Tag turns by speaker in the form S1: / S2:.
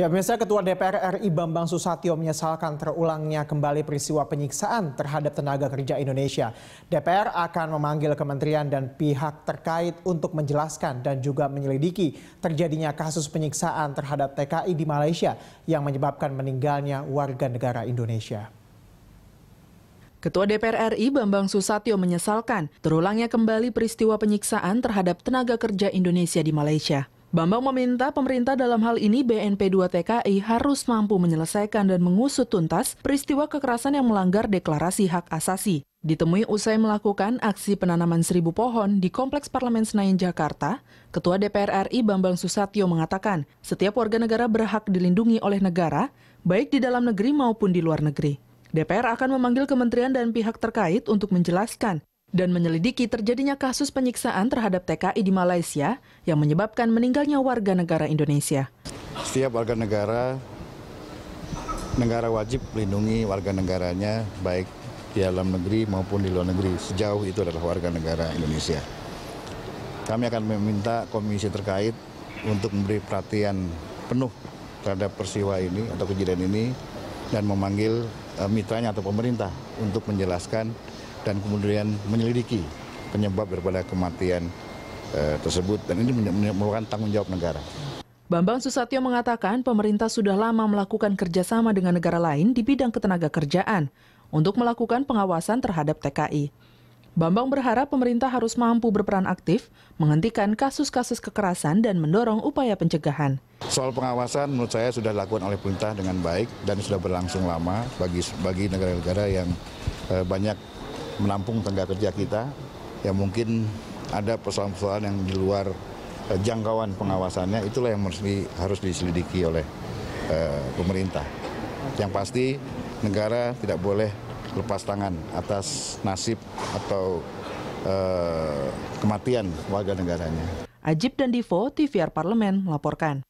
S1: Ya, pemirsa Ketua DPR RI Bambang Susatyo menyesalkan terulangnya kembali peristiwa penyiksaan terhadap tenaga kerja Indonesia. DPR akan memanggil kementerian dan pihak terkait untuk menjelaskan dan juga menyelidiki terjadinya kasus penyiksaan terhadap TKI di Malaysia yang menyebabkan meninggalnya warga negara Indonesia.
S2: Ketua DPR RI Bambang Susatyo menyesalkan terulangnya kembali peristiwa penyiksaan terhadap tenaga kerja Indonesia di Malaysia. Bambang meminta pemerintah dalam hal ini BNP 2 TKI harus mampu menyelesaikan dan mengusut tuntas peristiwa kekerasan yang melanggar deklarasi hak asasi. Ditemui usai melakukan aksi penanaman seribu pohon di Kompleks Parlemen Senayan Jakarta, Ketua DPR RI Bambang Susatyo mengatakan setiap warga negara berhak dilindungi oleh negara, baik di dalam negeri maupun di luar negeri. DPR akan memanggil kementerian dan pihak terkait untuk menjelaskan dan menyelidiki terjadinya kasus penyiksaan terhadap TKI di Malaysia yang menyebabkan meninggalnya warga negara Indonesia.
S3: Setiap warga negara, negara wajib melindungi warga negaranya baik di dalam negeri maupun di luar negeri. Sejauh itu adalah warga negara Indonesia. Kami akan meminta komisi terkait untuk memberi perhatian penuh terhadap peristiwa ini atau kejadian ini dan memanggil eh, mitranya atau pemerintah untuk menjelaskan dan kemudian menyelidiki penyebab daripada kematian eh, tersebut dan ini merupakan tanggung jawab negara.
S2: Bambang Susatyo mengatakan pemerintah sudah lama melakukan kerjasama dengan negara lain di bidang ketenaga kerjaan untuk melakukan pengawasan terhadap TKI. Bambang berharap pemerintah harus mampu berperan aktif menghentikan kasus-kasus kekerasan dan mendorong upaya pencegahan.
S3: Soal pengawasan menurut saya sudah dilakukan oleh pemerintah dengan baik dan sudah berlangsung lama bagi bagi negara-negara yang eh, banyak menampung tenaga kerja kita yang mungkin ada persoalan-persoalan yang di luar eh, jangkauan pengawasannya itulah yang harus diselidiki oleh eh, pemerintah. Yang pasti negara tidak boleh lepas tangan atas nasib atau eh, kematian warga negaranya.
S2: Ajib dan Divo, TVR Parlemen melaporkan.